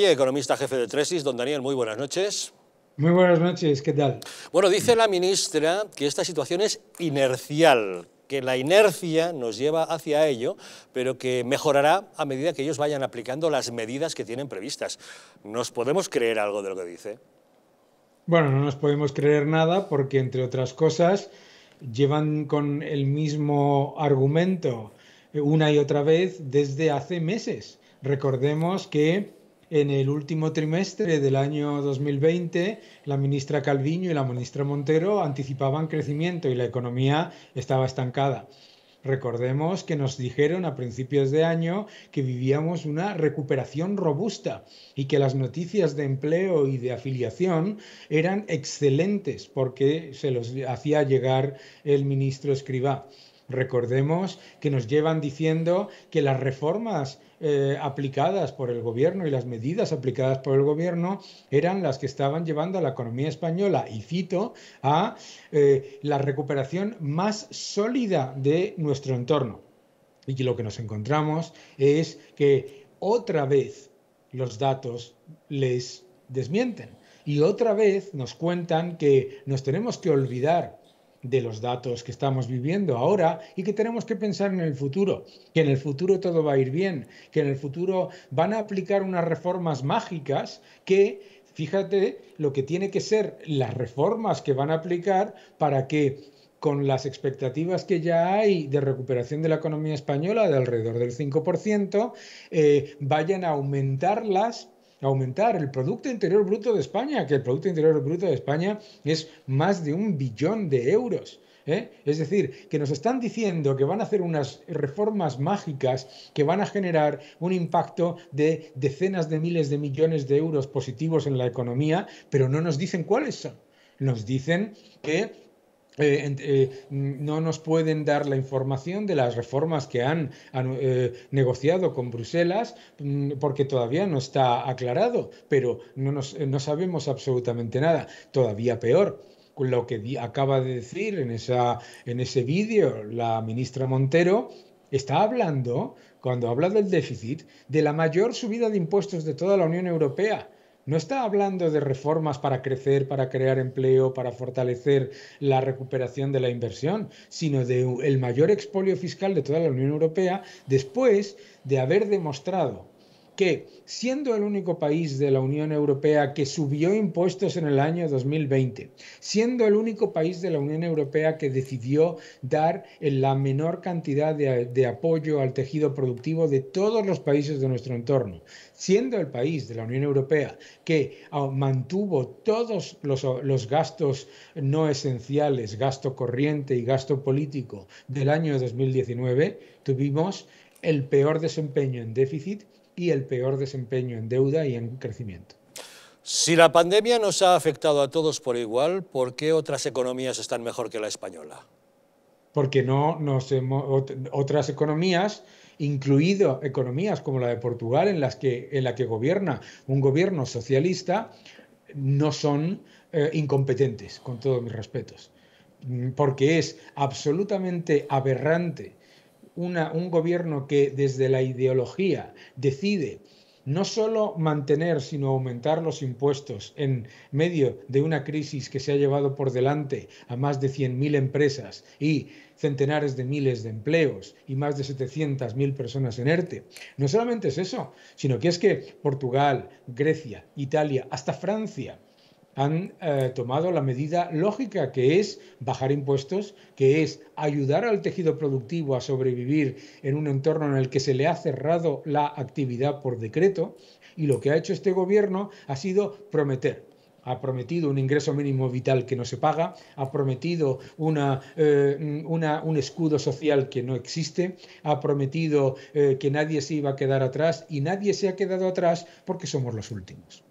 Economista jefe de Tresis, don Daniel, muy buenas noches. Muy buenas noches, ¿qué tal? Bueno, dice la ministra que esta situación es inercial, que la inercia nos lleva hacia ello, pero que mejorará a medida que ellos vayan aplicando las medidas que tienen previstas. ¿Nos podemos creer algo de lo que dice? Bueno, no nos podemos creer nada porque, entre otras cosas, llevan con el mismo argumento una y otra vez desde hace meses. Recordemos que en el último trimestre del año 2020, la ministra Calviño y la ministra Montero anticipaban crecimiento y la economía estaba estancada. Recordemos que nos dijeron a principios de año que vivíamos una recuperación robusta y que las noticias de empleo y de afiliación eran excelentes porque se los hacía llegar el ministro Escribá. Recordemos que nos llevan diciendo que las reformas eh, aplicadas por el gobierno y las medidas aplicadas por el gobierno eran las que estaban llevando a la economía española, y cito, a eh, la recuperación más sólida de nuestro entorno. Y que lo que nos encontramos es que otra vez los datos les desmienten. Y otra vez nos cuentan que nos tenemos que olvidar de los datos que estamos viviendo ahora y que tenemos que pensar en el futuro, que en el futuro todo va a ir bien, que en el futuro van a aplicar unas reformas mágicas que, fíjate, lo que tiene que ser las reformas que van a aplicar para que con las expectativas que ya hay de recuperación de la economía española de alrededor del 5%, eh, vayan a aumentarlas aumentar el Producto Interior Bruto de España, que el Producto Interior Bruto de España es más de un billón de euros. ¿eh? Es decir, que nos están diciendo que van a hacer unas reformas mágicas que van a generar un impacto de decenas de miles de millones de euros positivos en la economía, pero no nos dicen cuáles son. Nos dicen que eh, eh, no nos pueden dar la información de las reformas que han, eh, negociado con Bruselas mm, porque todavía no está aclarado, pero no, sabemos absolutamente nada. Todavía peor, lo que acaba de decir en, en ese vídeo la ministra Montero, está hablando, cuando habla del déficit, de la mayor subida de impuestos de toda la Unión Europea no está hablando de reformas para crecer, para crear empleo, para fortalecer la recuperación de la inversión, sino de el mayor expolio fiscal de toda la Unión Europea después de haber demostrado siendo el único país de la Unión Europea que subió impuestos en el año 2020, siendo el único país de la Unión Europea que decidió dar la menor cantidad de, apoyo al tejido productivo de todos los países de nuestro entorno, siendo el país de la Unión Europea que ah, mantuvo todos los gastos no esenciales, gasto corriente y gasto político del año 2019, tuvimos el peor desempeño en déficit y el peor desempeño en deuda y en crecimiento. Si la pandemia nos ha afectado a todos por igual, ¿por qué otras economías están mejor que la española? Porque no nos otras economías, incluido economías como la de Portugal, en, las que, en la que gobierna un gobierno socialista, no son eh, incompetentes, con todos mis respetos. Mm, porque es absolutamente aberrante un gobierno que desde la ideología decide no solo mantener, sino aumentar los impuestos en medio de una crisis que se ha llevado por delante a más de 100.000 empresas y centenares de miles de empleos y más de 700.000 personas en ERTE. No solamente es eso, sino que es que Portugal, Grecia, Italia, hasta Francia, han eh, tomado la medida lógica, que es bajar impuestos, que es ayudar al tejido productivo a sobrevivir en un entorno en el que se le ha cerrado la actividad por decreto. Y lo que ha hecho este gobierno ha sido prometer, ha prometido un ingreso mínimo vital que no se paga, ha prometido una, eh, un escudo social que no existe, ha prometido eh, que nadie se iba a quedar atrás y nadie se ha quedado atrás porque somos los últimos.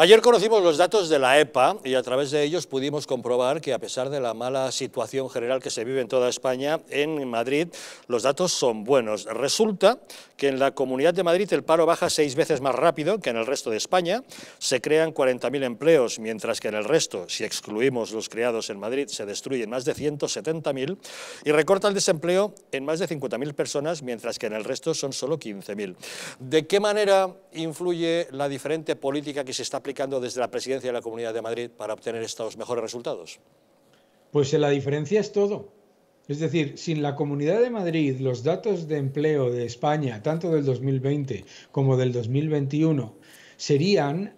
Ayer conocimos los datos de la EPA y a través de ellos pudimos comprobar que a pesar de la mala situación general que se vive en toda España, en Madrid los datos son buenos. Resulta que en la Comunidad de Madrid el paro baja seis veces más rápido que en el resto de España, se crean 40.000 empleos, mientras que en el resto, si excluimos los creados en Madrid, se destruyen más de 170.000 y recorta el desempleo en más de 50.000 personas, mientras que en el resto son solo 15.000. ¿De qué manera influye la diferente política que se está aplicando desde la presidencia de la Comunidad de Madrid para obtener estos mejores resultados? Pues la diferencia es todo. Es decir, sin la Comunidad de Madrid, los datos de empleo de España, tanto del 2020 como del 2021, serían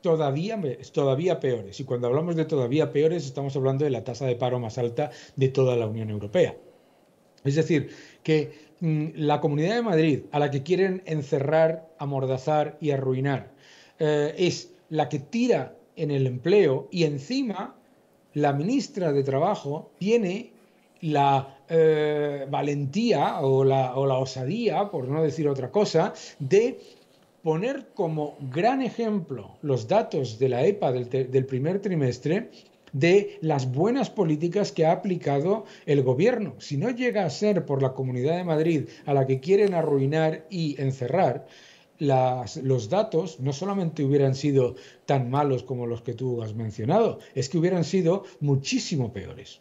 todavía, todavía peores. Y cuando hablamos de todavía peores, estamos hablando de la tasa de paro más alta de toda la Unión Europea. Es decir, que mm, la Comunidad de Madrid, a la que quieren encerrar, amordazar y arruinar, eh, es la que tira en el empleo y encima la ministra de Trabajo tiene la eh, valentía o la, osadía, por no decir otra cosa, de poner como gran ejemplo los datos de la EPA del, del, primer trimestre de las buenas políticas que ha aplicado el gobierno. Si no llega a ser por la Comunidad de Madrid a la que quieren arruinar y encerrar, los datos no solamente hubieran sido tan malos como los que tú has mencionado, es que hubieran sido muchísimo peores.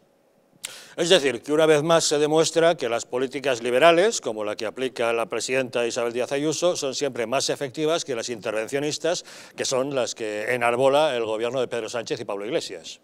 Es decir, que una vez más se demuestra que las políticas liberales, como la que aplica la presidenta Isabel Díaz Ayuso, son siempre más efectivas que las intervencionistas, que son las que enarbola el gobierno de Pedro Sánchez y Pablo Iglesias.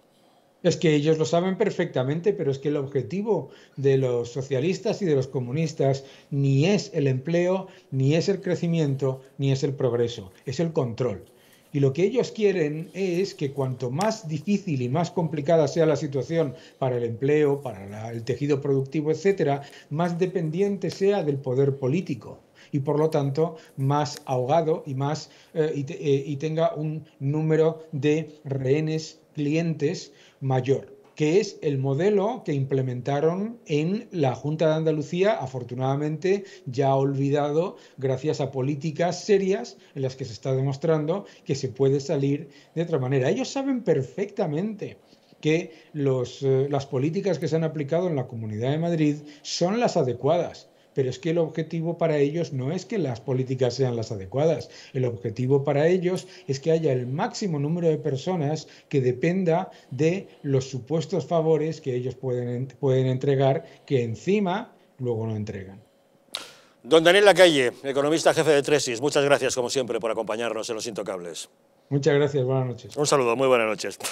Es que ellos lo saben perfectamente, pero es que el objetivo de los socialistas y de los comunistas ni es el empleo, ni es el crecimiento, ni es el progreso, es el control. Y lo que ellos quieren es que cuanto más difícil y más complicada sea la situación para el empleo, para el tejido productivo, etcétera, más dependiente sea del poder político y por lo tanto más ahogado y más eh, eh, y tenga un número de rehenes clientes mayor que es el modelo que implementaron en la Junta de Andalucía, afortunadamente ya olvidado gracias a políticas serias en las que se está demostrando que se puede salir de otra manera. Ellos saben perfectamente que eh, las políticas que se han aplicado en la Comunidad de Madrid son las adecuadas pero es que el objetivo para ellos no es que las políticas sean las adecuadas, el objetivo para ellos es que haya el máximo número de personas que dependa de los supuestos favores que ellos pueden, pueden entregar, que encima luego no entregan. Don Daniel Lacalle, economista jefe de Tresis, muchas gracias como siempre por acompañarnos en Los Intocables. Muchas gracias, buenas noches. Un saludo, muy buenas noches.